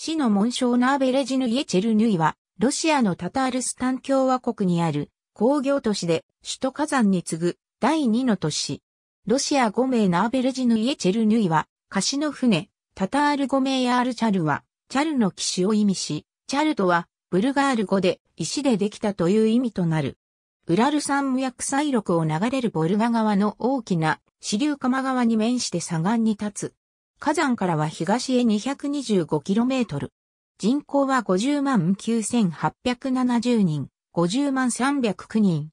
市の紋章ナーベレジヌイエチェルヌイは、ロシアのタタールスタン共和国にある工業都市で首都火山に次ぐ第2の都市。ロシア5名ナーベレジヌイエチェルヌイは、貸しの船、タタール5名ヤールチャルは、チャルの騎士を意味し、チャルとは、ブルガール語で石でできたという意味となる。ウラル山無イ西麓を流れるボルガ川の大きな支流釜川に面して左岸に立つ火山からは東へ 225km。人口は50万9870人、50万309人。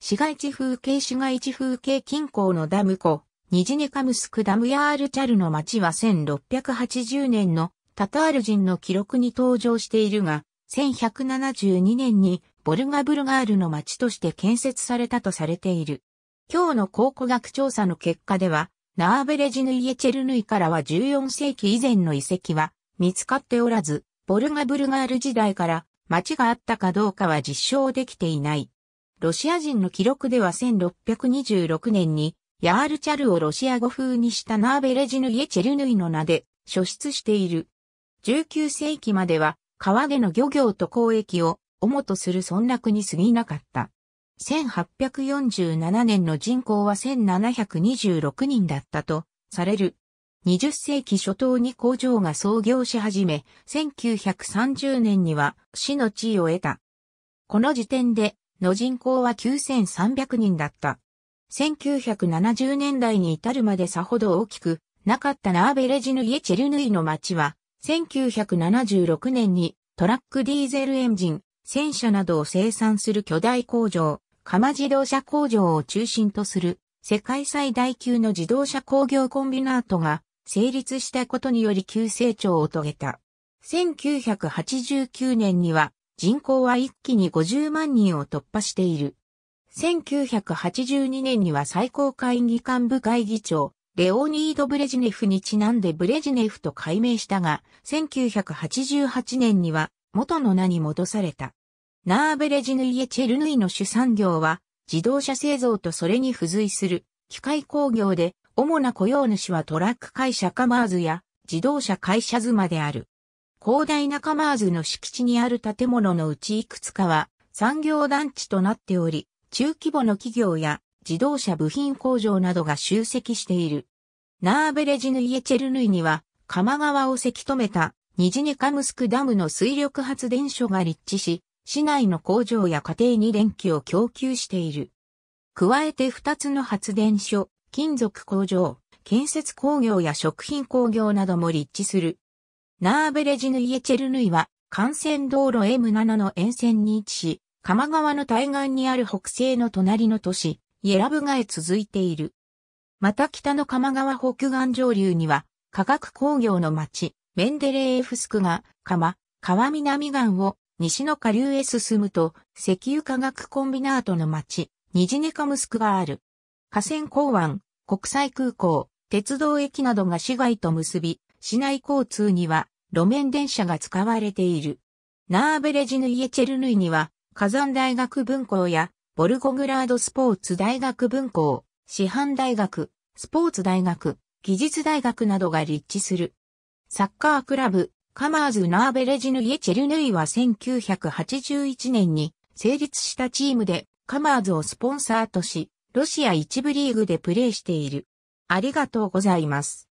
市街地風景市街地風景近郊のダム湖、ニジネカムスクダムヤールチャルの町は1680年のタタール人の記録に登場しているが、1172年にボルガブルガールの町として建設されたとされている。今日の考古学調査の結果では、ナーベレジヌイエチェルヌイからは14世紀以前の遺跡は見つかっておらず、ボルガブルガール時代から町があったかどうかは実証できていない。ロシア人の記録では1626年にヤールチャルをロシア語風にしたナーベレジヌイエチェルヌイの名で初出している。19世紀までは川での漁業と交易を主とする村落に過ぎなかった。1847年の人口は1726人だったとされる。20世紀初頭に工場が創業し始め、1930年には市の地位を得た。この時点での人口は9300人だった。1970年代に至るまでさほど大きくなかったナーベレジヌイエチェルヌイの町は、1976年にトラックディーゼルエンジン戦車などを生産する巨大工場、釜自動車工場を中心とする世界最大級の自動車工業コンビナートが成立したことにより急成長を遂げた。1989年には人口は一気に50万人を突破している。1982年には最高会議幹部会議長、レオニード・ブレジネフにちなんでブレジネフと改名したが、1988年には元の名に戻された。ナーベレジヌイエチェルヌイの主産業は、自動車製造とそれに付随する機械工業で、主な雇用主はトラック会社カマーズや自動車会社妻である。広大なカマーズの敷地にある建物のうちいくつかは産業団地となっており、中規模の企業や自動車部品工場などが集積している。ナーベレジヌイエチェルヌイには、鎌川をせき止めたニジネカムスクダムの水力発電所が立地し、市内の工場や家庭に電気を供給している。加えて2つの発電所、金属工場、建設工業や食品工業なども立地する。ナーベレジヌイエチェルヌイは、幹線道路 M7 の沿線に位置し、鎌川の対岸にある北西の隣の都市、イエラブガへ続いている。また北の鎌川北岸上流には、化学工業の町、メンデレーエフスクが、鎌、川南岸を西の下流へ進むと、石油化学コンビナートの町、ニジネカムスクがある。河川港湾、国際空港、鉄道駅などが市街と結び、市内交通には路面電車が使われている。ナーベレジヌイエチェルヌイには、火山大学分校や、ボルゴグラードスポーツ大学分校、師範大学、スポーツ大学、技術大学などが立地する。サッカークラブ、カマーズ・ナーベレジヌイエ・チェルヌイは1981年に成立したチームでカマーズをスポンサーとし、ロシア一部リーグでプレーしている。ありがとうございます。